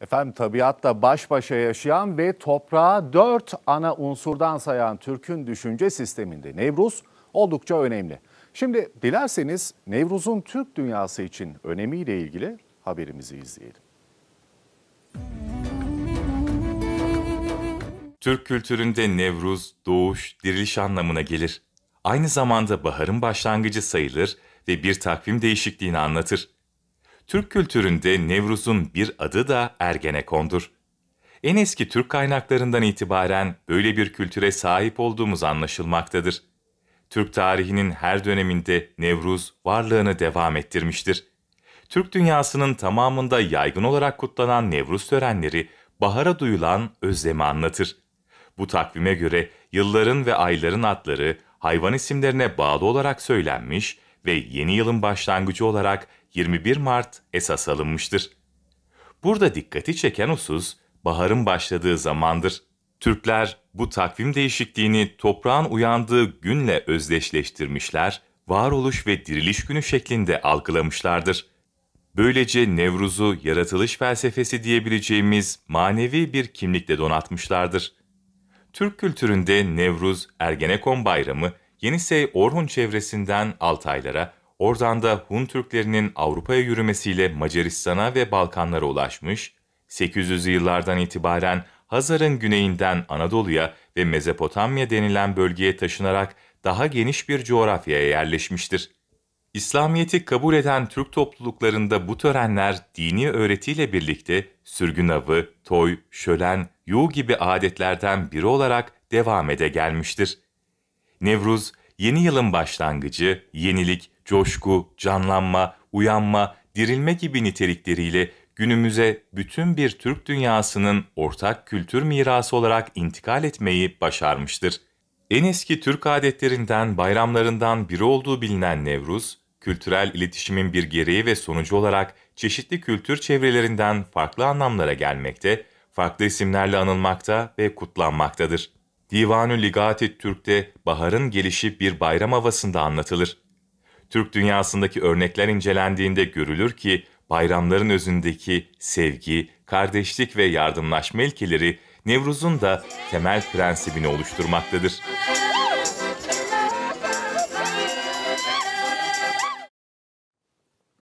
Efendim tabiatla baş başa yaşayan ve toprağa dört ana unsurdan sayan Türk'ün düşünce sisteminde Nevruz oldukça önemli. Şimdi dilerseniz Nevruz'un Türk dünyası için önemiyle ilgili haberimizi izleyelim. Türk kültüründe Nevruz, doğuş, diriliş anlamına gelir. Aynı zamanda baharın başlangıcı sayılır ve bir takvim değişikliğini anlatır. Türk kültüründe Nevruz'un bir adı da Ergenekon'dur. En eski Türk kaynaklarından itibaren böyle bir kültüre sahip olduğumuz anlaşılmaktadır. Türk tarihinin her döneminde Nevruz varlığını devam ettirmiştir. Türk dünyasının tamamında yaygın olarak kutlanan Nevruz törenleri bahara duyulan özlemi anlatır. Bu takvime göre yılların ve ayların adları hayvan isimlerine bağlı olarak söylenmiş ve yeni yılın başlangıcı olarak 21 Mart esas alınmıştır. Burada dikkati çeken husus baharın başladığı zamandır. Türkler bu takvim değişikliğini toprağın uyandığı günle özdeşleştirmişler, varoluş ve diriliş günü şeklinde algılamışlardır. Böylece Nevruz'u yaratılış felsefesi diyebileceğimiz manevi bir kimlikle donatmışlardır. Türk kültüründe Nevruz, Ergenekon Bayramı Yenisey Orhun çevresinden Altaylara, oradan da Hun Türklerinin Avrupa'ya yürümesiyle Macaristan'a ve Balkanlara ulaşmış, 800'lü yıllardan itibaren Hazar'ın güneyinden Anadolu'ya ve Mezopotamya denilen bölgeye taşınarak daha geniş bir coğrafyaya yerleşmiştir. İslamiyet'i kabul eden Türk topluluklarında bu törenler dini öğretiyle birlikte sürgün avı, toy, şölen, yu gibi adetlerden biri olarak devam ede gelmiştir. Nevruz, yeni yılın başlangıcı, yenilik, coşku, canlanma, uyanma, dirilme gibi nitelikleriyle günümüze bütün bir Türk dünyasının ortak kültür mirası olarak intikal etmeyi başarmıştır. En eski Türk adetlerinden, bayramlarından biri olduğu bilinen Nevruz, kültürel iletişimin bir gereği ve sonucu olarak çeşitli kültür çevrelerinden farklı anlamlara gelmekte, farklı isimlerle anılmakta ve kutlanmaktadır. Divanü Ligati Türk'te baharın gelişi bir bayram havasında anlatılır. Türk dünyasındaki örnekler incelendiğinde görülür ki bayramların özündeki sevgi, kardeşlik ve yardımlaşma ilkeleri Nevruz'un da temel prensibini oluşturmaktadır.